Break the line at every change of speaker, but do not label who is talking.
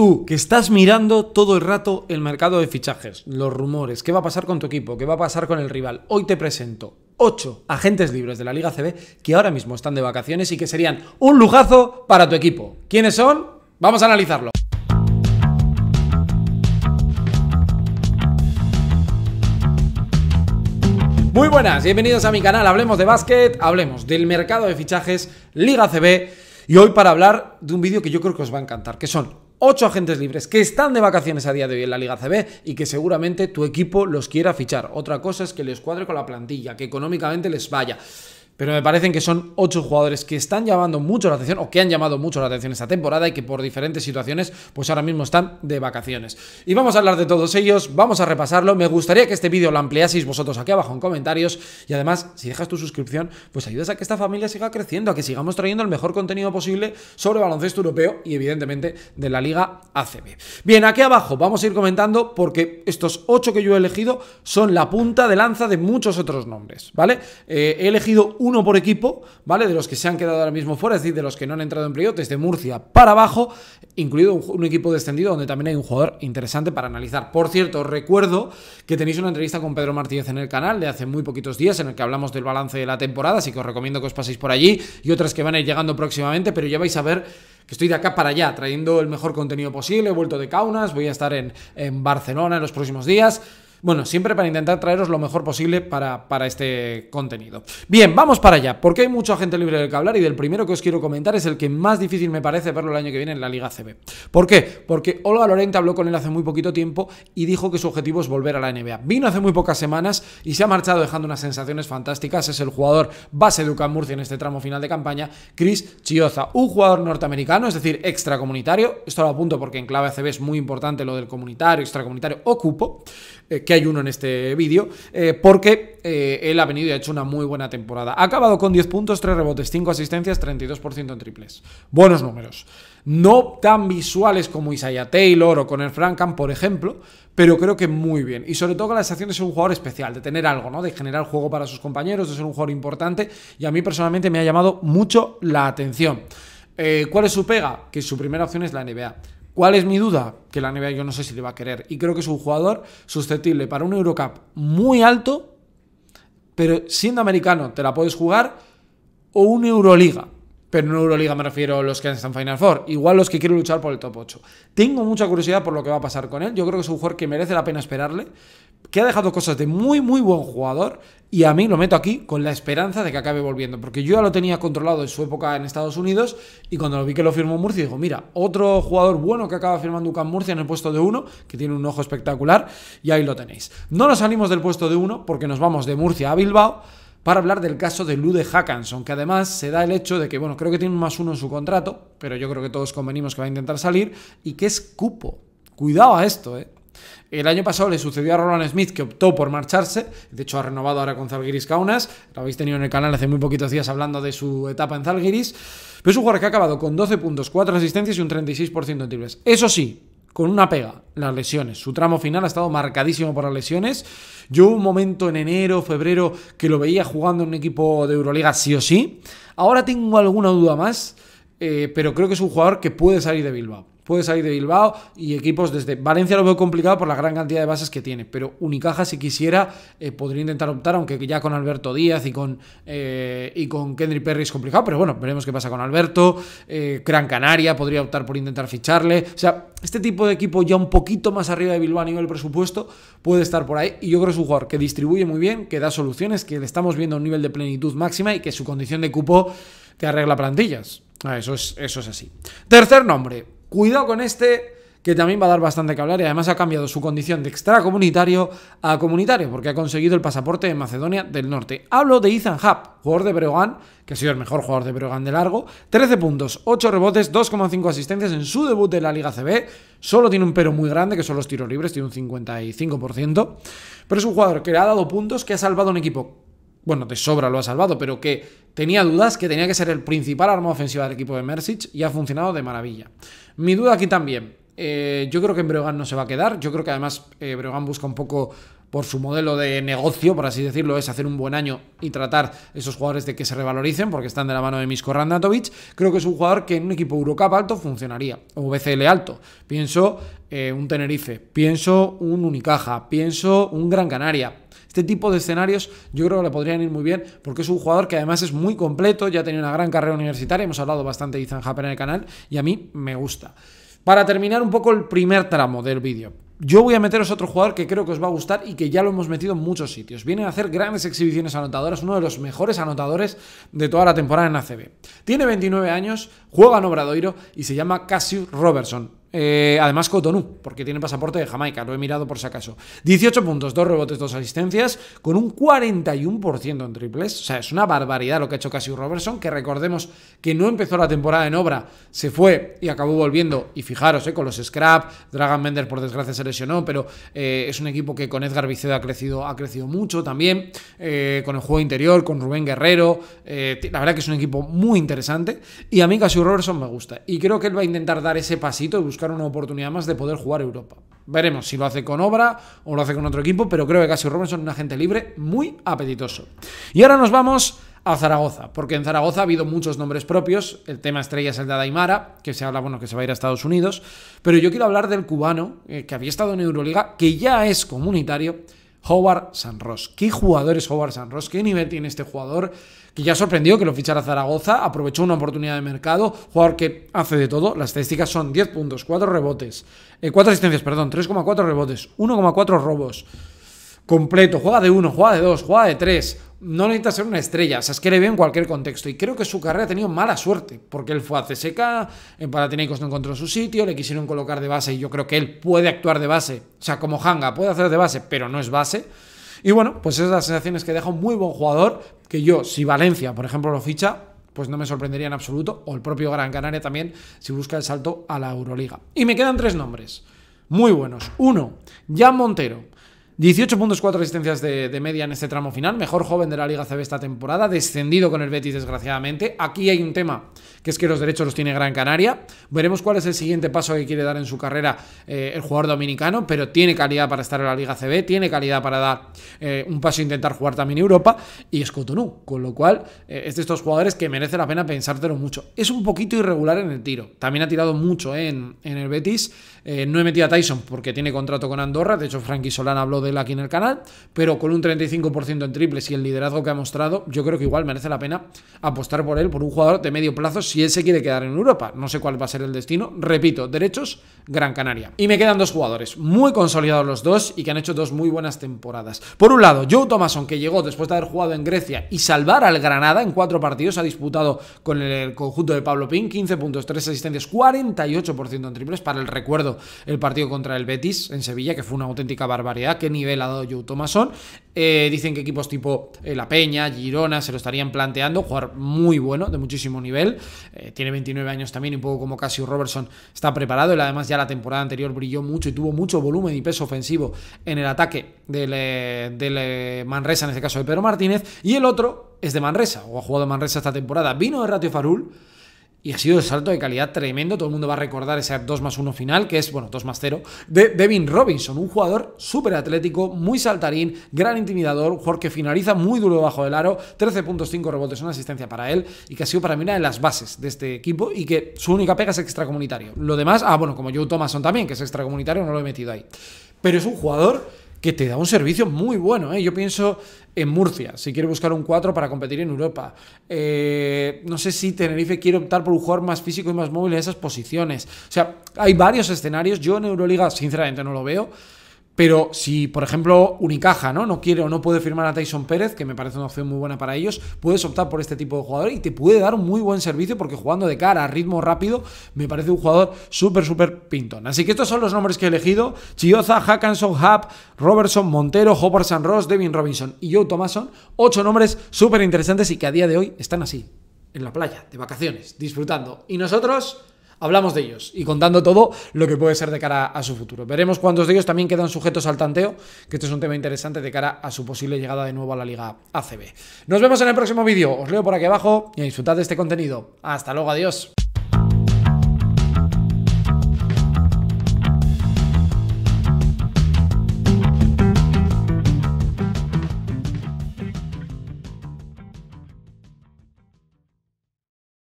Tú que estás mirando todo el rato el mercado de fichajes, los rumores, qué va a pasar con tu equipo, qué va a pasar con el rival, hoy te presento 8 agentes libres de la Liga CB que ahora mismo están de vacaciones y que serían un lujazo para tu equipo. ¿Quiénes son? Vamos a analizarlo. Muy buenas, bienvenidos a mi canal Hablemos de Básquet, hablemos del mercado de fichajes Liga CB y hoy para hablar de un vídeo que yo creo que os va a encantar, que son 8 agentes libres que están de vacaciones a día de hoy en la Liga CB y que seguramente tu equipo los quiera fichar. Otra cosa es que les cuadre con la plantilla, que económicamente les vaya pero me parecen que son ocho jugadores que están llamando mucho la atención o que han llamado mucho la atención esta temporada y que por diferentes situaciones pues ahora mismo están de vacaciones. Y vamos a hablar de todos ellos, vamos a repasarlo, me gustaría que este vídeo lo ampliaseis vosotros aquí abajo en comentarios y además si dejas tu suscripción pues ayudas a que esta familia siga creciendo, a que sigamos trayendo el mejor contenido posible sobre baloncesto europeo y evidentemente de la liga ACB. Bien, aquí abajo vamos a ir comentando porque estos ocho que yo he elegido son la punta de lanza de muchos otros nombres, ¿vale? Eh, he elegido uno por equipo, ¿vale? De los que se han quedado ahora mismo fuera, es decir, de los que no han entrado en playoff, desde Murcia para abajo, incluido un, equipo descendido donde también hay un jugador interesante para analizar. Por cierto, recuerdo que tenéis una entrevista con Pedro Martínez en el canal de hace muy poquitos días en el que hablamos del balance de la temporada, así que os recomiendo que os paséis por allí y otras que van a ir llegando próximamente, pero ya vais a ver que estoy de acá para allá, trayendo el mejor contenido posible, he vuelto de Kaunas, voy a estar en, en Barcelona en los próximos días. Bueno, siempre para intentar traeros lo mejor posible para, para este contenido. Bien, vamos para allá, porque hay mucha gente libre del que hablar y del primero que os quiero comentar es el que más difícil me parece verlo el año que viene en la Liga CB. ¿Por qué? Porque Olga Lorente habló con él hace muy poquito tiempo y dijo que su objetivo es volver a la NBA. Vino hace muy pocas semanas y se ha marchado dejando unas sensaciones fantásticas. Es el jugador base de UCAM Murcia en este tramo final de campaña, Chris Chioza, un jugador norteamericano, es decir, extracomunitario. Esto lo apunto porque en clave CB es muy importante lo del comunitario, extracomunitario o cupo. Eh, que hay uno en este vídeo, eh, porque eh, él ha venido y ha hecho una muy buena temporada. Ha acabado con 10 puntos, 3 rebotes, 5 asistencias, 32% en triples. Buenos números. No tan visuales como Isaiah Taylor o con el Frankham, por ejemplo, pero creo que muy bien. Y sobre todo que la sensación de ser un jugador especial, de tener algo, ¿no? De generar juego para sus compañeros, de ser un jugador importante. Y a mí personalmente me ha llamado mucho la atención. ¿Cuál es su pega? Que su primera opción es la NBA. ¿Cuál es mi duda? Que la NBA yo no sé si le va a querer. Y creo que es un jugador susceptible para un Eurocup muy alto, pero siendo americano te la puedes jugar, o un Euroliga. Pero en Euroliga me refiero a los que están Final Four, igual los que quieren luchar por el top 8. Tengo mucha curiosidad por lo que va a pasar con él. Yo creo que es un jugador que merece la pena esperarle que ha dejado cosas de muy, muy buen jugador. Y a mí lo meto aquí con la esperanza de que acabe volviendo, porque yo ya lo tenía controlado en su época en Estados Unidos y cuando lo vi que lo firmó Murcia, digo, mira, otro jugador bueno que acaba firmando Ucan Murcia en el puesto de uno, que tiene un ojo espectacular, y ahí lo tenéis. No nos salimos del puesto de uno porque nos vamos de Murcia a Bilbao para hablar del caso de Lude Hackanson, que además se da el hecho de que, bueno, creo que tiene un más uno en su contrato, pero yo creo que todos convenimos que va a intentar salir, y que es cupo. Cuidado a esto, ¿eh? El año pasado le sucedió a Roland Smith, que optó por marcharse. De hecho, ha renovado ahora con Zalgiris Kaunas. Lo habéis tenido en el canal hace muy poquitos días hablando de su etapa en Zalgiris. Pero es un jugador que ha acabado con 12 puntos, 4 asistencias y un 36% de triples. Eso sí, con una pega, las lesiones. Su tramo final ha estado marcadísimo por las lesiones. Yo un momento en enero, febrero, que lo veía jugando en un equipo de Euroliga sí o sí. Ahora tengo alguna duda más, eh, pero creo que es un jugador que puede salir de Bilbao puede salir de Bilbao y equipos desde Valencia lo veo complicado por la gran cantidad de bases que tiene, pero Unicaja si quisiera eh, podría intentar optar, aunque ya con Alberto Díaz y con, eh, y con Kendry Perry es complicado, pero bueno, veremos qué pasa con Alberto, eh, Gran Canaria podría optar por intentar ficharle, o sea, este tipo de equipo ya un poquito más arriba de Bilbao a nivel presupuesto puede estar por ahí y yo creo que es un jugador que distribuye muy bien, que da soluciones, que le estamos viendo a un nivel de plenitud máxima y que su condición de cupo te arregla plantillas. Ah, eso, es, eso es así. Tercer nombre, Cuidado con este, que también va a dar bastante que hablar y además ha cambiado su condición de extracomunitario a comunitario porque ha conseguido el pasaporte de Macedonia del Norte. Hablo de Ethan Hub, jugador de Breogán, que ha sido el mejor jugador de Breogán de largo, 13 puntos, 8 rebotes, 2,5 asistencias en su debut de la Liga CB, solo tiene un pero muy grande que son los tiros libres, tiene un 55%, pero es un jugador que le ha dado puntos, que ha salvado un equipo bueno, de sobra lo ha salvado, pero que Tenía dudas que tenía que ser el principal arma ofensiva del equipo de Mersic y ha funcionado de maravilla. Mi duda aquí también. Eh, yo creo que en Breogán no se va a quedar. Yo creo que además eh, busca un poco por su modelo de negocio, por así decirlo, es hacer un buen año y tratar esos jugadores de que se revaloricen, porque están de la mano de Misko Randatovic, creo que es un jugador que en un equipo Eurocup alto funcionaría, o BCL alto. Pienso eh, un Tenerife, pienso un Unicaja, pienso un Gran Canaria, este tipo de escenarios yo creo que le podrían ir muy bien porque es un jugador que además es muy completo, ya tenido una gran carrera universitaria, hemos hablado bastante de Ethan en el canal y a mí me gusta. Para terminar un poco el primer tramo del vídeo yo voy a meteros a otro jugador que creo que os va a gustar y que ya lo hemos metido en muchos sitios. Viene a hacer grandes exhibiciones anotadoras, uno de los mejores anotadores de toda la temporada en ACB. Tiene 29 años, juega en Obradoiro y se llama Cassius Robertson. Eh, además, Cotonou, porque tiene pasaporte de Jamaica, lo he mirado por si acaso. 18 puntos, 2 rebotes, 2 asistencias, con un 41% en triples. O sea, es una barbaridad lo que ha hecho Cassius Robertson, que recordemos que no empezó la temporada en obra, se fue y acabó volviendo. Y fijaros, eh, con los scrap, Dragan Bender por desgracia se lesionó, pero eh, es un equipo que con Edgar Vicedo ha crecido, ha crecido mucho también, con el juego interior, con Rubén Guerrero. la verdad que es un equipo muy interesante. Y a mí Cassius Robertson me gusta. Y creo que él va a intentar dar ese pasito y buscar una oportunidad más de poder jugar Europa. Veremos si lo hace con obra o lo hace con otro equipo, pero creo que Casio Robinson es un agente libre muy apetitoso. Y ahora nos vamos a Zaragoza, porque en Zaragoza ha habido muchos nombres propios, el tema estrella es el de Adaimara, que se habla, bueno, que se va a ir a Estados Unidos, pero yo quiero hablar del cubano, eh, que había estado en Euroliga, que ya es comunitario, Howard Ross. ¿Qué jugador es Howard Sanros? ¿Qué nivel tiene este jugador? Que ya sorprendió que lo fichara Zaragoza, aprovechó una oportunidad de mercado, jugador que hace de todo. Las estadísticas son 10 puntos, 4 rebotes, eh, 4 asistencias, perdón, 3,4 rebotes, 1,4 robos. Completo, juega de 1, juega de 2, juega de 3, no necesita ser una estrella, o sea, es que en cualquier contexto. Y creo que su carrera ha tenido mala suerte, porque él fue a CSK, en Panathinaikos no encontró su sitio, le quisieron colocar de base y yo creo que él puede actuar de base, o sea, como Hanga, puede hacer de base, pero no es base. Y bueno, pues esas son las sensaciones que deja un muy buen jugador, que yo, si Valencia, por ejemplo, lo ficha, pues no me sorprendería en absoluto, o el propio Gran Canaria también, si busca el salto a la Euroliga. Y me quedan tres nombres, muy buenos. Uno, Jan Montero, 18.4 puntos, asistencias de, de, media en este tramo final. Mejor joven de la Liga CB esta temporada. Descendido con el Betis, desgraciadamente. Aquí hay un tema que es que los derechos los tiene Gran Canaria. Veremos cuál es el siguiente paso que quiere dar en su carrera eh, el jugador dominicano, pero tiene calidad para estar en la Liga CB, tiene calidad para dar eh, un paso e intentar jugar también Europa, y es Cotonou, con lo cual eh, es de estos jugadores que merece la pena pensártelo mucho. Es un poquito irregular en el tiro, también ha tirado mucho en, en, el Betis, no he metido a Tyson porque tiene contrato con Andorra, de hecho Frankie Solán habló de él aquí en el canal, pero con un 35% en triples y el liderazgo que ha mostrado, yo creo que igual merece la pena apostar por él, por un jugador de medio plazo, si él se quiere quedar en Europa. No sé cuál va a ser el destino. Repito, derechos, Gran Canaria. Y me quedan dos jugadores, muy consolidados los dos y que han hecho dos muy buenas temporadas. Por un lado, Joe Thomason, que llegó después de haber jugado en Grecia y salvar al Granada en cuatro partidos, ha disputado con el conjunto de Pablo Pin, 15 puntos, 3 asistencias, 48% en triples. Para el recuerdo, el partido contra el Betis en Sevilla, que fue una auténtica barbaridad. Qué nivel ha dado Joe Thomason. Eh, dicen que equipos tipo eh, La Peña, Girona se lo estarían planteando, jugar muy bueno, de muchísimo nivel. Eh, tiene 29 años también, un poco como Casio Robertson está preparado. Y además ya la temporada anterior brilló mucho y tuvo mucho volumen y peso ofensivo en el ataque del, del Manresa, en este caso de Pedro Martínez. Y el otro es de Manresa, o ha jugado Manresa esta temporada. Vino de Ratio Farul y ha sido un salto de calidad tremendo. Todo el mundo va a recordar ese 2 más 1 final, que es, bueno, 2 más 0, de Devin Robinson, un jugador súper atlético, muy saltarín, gran intimidador, un jugador que finaliza muy duro debajo del aro, 13.5 rebotes, una asistencia para él, y que ha sido para mí una de las bases de este equipo y que su única pega es extracomunitario. Lo demás, ah, bueno, como Joe Thomason también, que es extracomunitario, no lo he metido ahí. Pero es un jugador que te da un servicio muy bueno. ¿eh? Yo pienso en Murcia, si quiere buscar un 4 para competir en Europa. Eh, no sé si Tenerife quiere optar por un jugador más físico y más móvil en esas posiciones. O sea, hay varios escenarios. Yo en Euroliga, sinceramente, no lo veo. Pero si, por ejemplo, Unicaja ¿no? no quiere o no puede firmar a Tyson Pérez, que me parece una opción muy buena para ellos, puedes optar por este tipo de jugador y te puede dar un muy buen servicio porque jugando de cara a ritmo rápido, me parece un jugador súper, súper pintón. Así que estos son los nombres que he elegido: Chioza, Hackanson, Hub, Robertson, Montero, Hopper San Ross, Devin Robinson y Joe Thomason. Ocho nombres súper interesantes y que a día de hoy están así, en la playa, de vacaciones, disfrutando. Y nosotros hablamos de ellos y contando todo lo que puede ser de cara a su futuro. Veremos cuántos de ellos también quedan sujetos al tanteo, que este es un tema interesante de cara a su posible llegada de nuevo a la Liga ACB. Nos vemos en el próximo vídeo, os leo por aquí abajo y disfrutad de este contenido. Hasta luego, adiós.